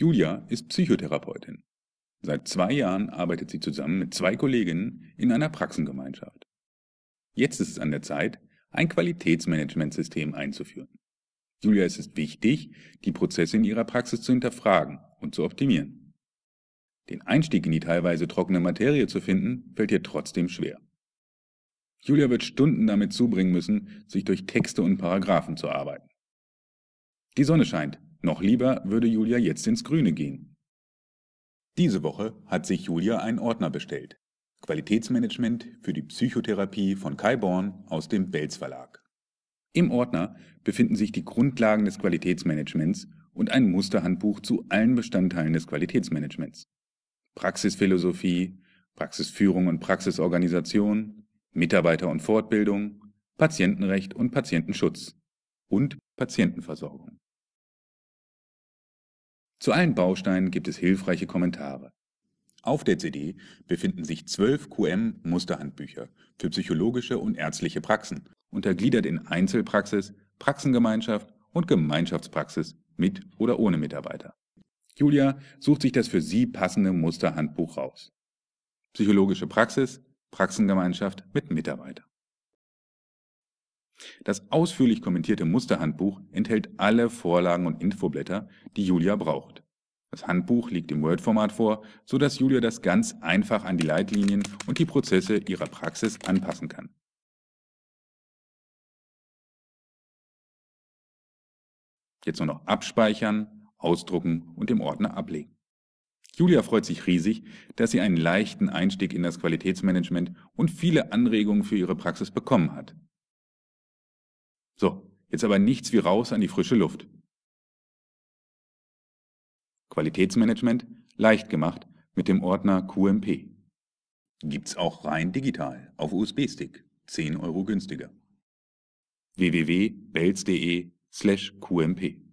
Julia ist Psychotherapeutin. Seit zwei Jahren arbeitet sie zusammen mit zwei Kolleginnen in einer Praxengemeinschaft. Jetzt ist es an der Zeit, ein Qualitätsmanagementsystem einzuführen. Julia es ist wichtig, die Prozesse in ihrer Praxis zu hinterfragen und zu optimieren. Den Einstieg in die teilweise trockene Materie zu finden, fällt ihr trotzdem schwer. Julia wird Stunden damit zubringen müssen, sich durch Texte und Paragraphen zu arbeiten. Die Sonne scheint noch lieber würde Julia jetzt ins Grüne gehen. Diese Woche hat sich Julia einen Ordner bestellt. Qualitätsmanagement für die Psychotherapie von Kai Born aus dem Belz Verlag. Im Ordner befinden sich die Grundlagen des Qualitätsmanagements und ein Musterhandbuch zu allen Bestandteilen des Qualitätsmanagements. Praxisphilosophie, Praxisführung und Praxisorganisation, Mitarbeiter und Fortbildung, Patientenrecht und Patientenschutz und Patientenversorgung. Zu allen Bausteinen gibt es hilfreiche Kommentare. Auf der CD befinden sich zwölf QM-Musterhandbücher für psychologische und ärztliche Praxen, untergliedert in Einzelpraxis, Praxengemeinschaft und Gemeinschaftspraxis mit oder ohne Mitarbeiter. Julia sucht sich das für sie passende Musterhandbuch raus. Psychologische Praxis, Praxengemeinschaft mit Mitarbeiter. Das ausführlich kommentierte Musterhandbuch enthält alle Vorlagen und Infoblätter, die Julia braucht. Das Handbuch liegt im Word-Format vor, sodass Julia das ganz einfach an die Leitlinien und die Prozesse ihrer Praxis anpassen kann. Jetzt nur noch abspeichern, ausdrucken und im Ordner ablegen. Julia freut sich riesig, dass sie einen leichten Einstieg in das Qualitätsmanagement und viele Anregungen für ihre Praxis bekommen hat. So, jetzt aber nichts wie raus an die frische Luft. Qualitätsmanagement leicht gemacht mit dem Ordner QMP. Gibt's auch rein digital auf USB-Stick, 10 Euro günstiger. www.belz.de/qmp